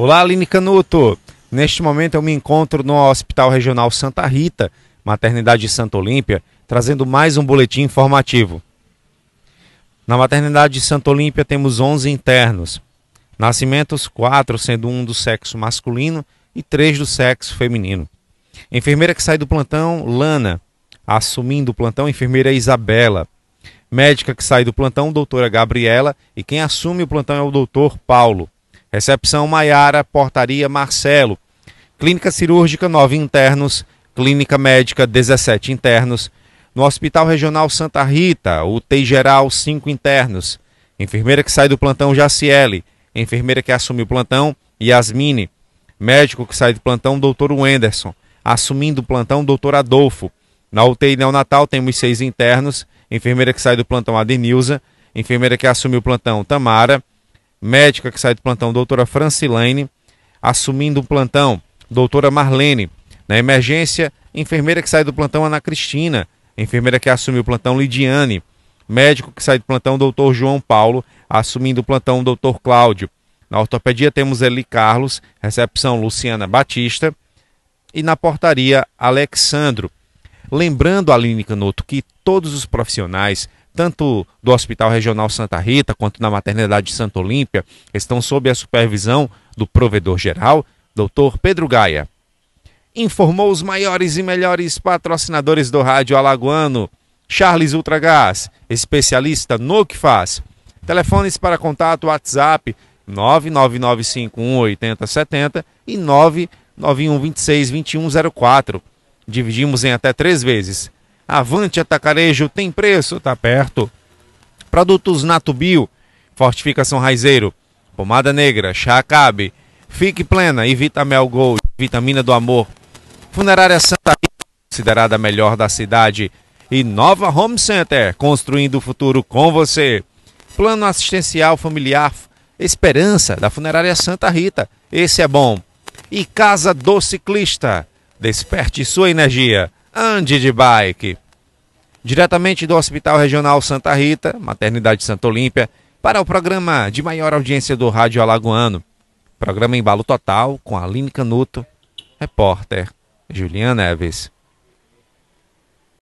Olá, Aline Canuto. Neste momento eu me encontro no Hospital Regional Santa Rita, Maternidade de Santa Olímpia, trazendo mais um boletim informativo. Na Maternidade de Santa Olímpia temos 11 internos. Nascimentos 4, sendo um do sexo masculino e 3 do sexo feminino. Enfermeira que sai do plantão, Lana. Assumindo o plantão, enfermeira Isabela. Médica que sai do plantão, doutora Gabriela. E quem assume o plantão é o doutor Paulo. Recepção Maiara, Portaria Marcelo. Clínica Cirúrgica, 9 internos. Clínica Médica, 17 internos. No Hospital Regional Santa Rita, UTI Geral, 5 internos. Enfermeira que sai do plantão, Jaciele. Enfermeira que assume o plantão, Yasmine. Médico que sai do plantão, Dr. Wenderson. Assumindo o plantão, Dr. Adolfo. Na UTI neonatal temos seis internos. Enfermeira que sai do plantão, Adenilza. Enfermeira que assume o plantão, Tamara médica que sai do plantão, doutora Francilene, assumindo o plantão, doutora Marlene. Na emergência, enfermeira que sai do plantão, Ana Cristina. Enfermeira que assumiu o plantão, Lidiane. Médico que sai do plantão, doutor João Paulo, assumindo o plantão, doutor Cláudio. Na ortopedia temos Eli Carlos, recepção Luciana Batista e na portaria Alexandro. Lembrando, Aline Canoto, que todos os profissionais tanto do Hospital Regional Santa Rita quanto na Maternidade de Santa Olímpia, estão sob a supervisão do provedor-geral, Dr. Pedro Gaia. Informou os maiores e melhores patrocinadores do rádio alagoano, Charles Ultragás, especialista no que faz. Telefones para contato WhatsApp 999518070 e 991262104. Dividimos em até três vezes. Avante Atacarejo tem preço, tá perto. Produtos Natubio, Fortificação Raizeiro, Pomada Negra, Chá cabe, Fique Plena e Vitamel Gold, Vitamina do Amor. Funerária Santa Rita, considerada a melhor da cidade. E Nova Home Center, construindo o futuro com você. Plano Assistencial Familiar Esperança, da Funerária Santa Rita. Esse é bom. E Casa do Ciclista. Desperte sua energia ande de bike. Diretamente do Hospital Regional Santa Rita, Maternidade Santa Olímpia, para o programa de maior audiência do Rádio Alagoano. Programa Embalo Total com Aline Canuto, repórter Juliana Neves.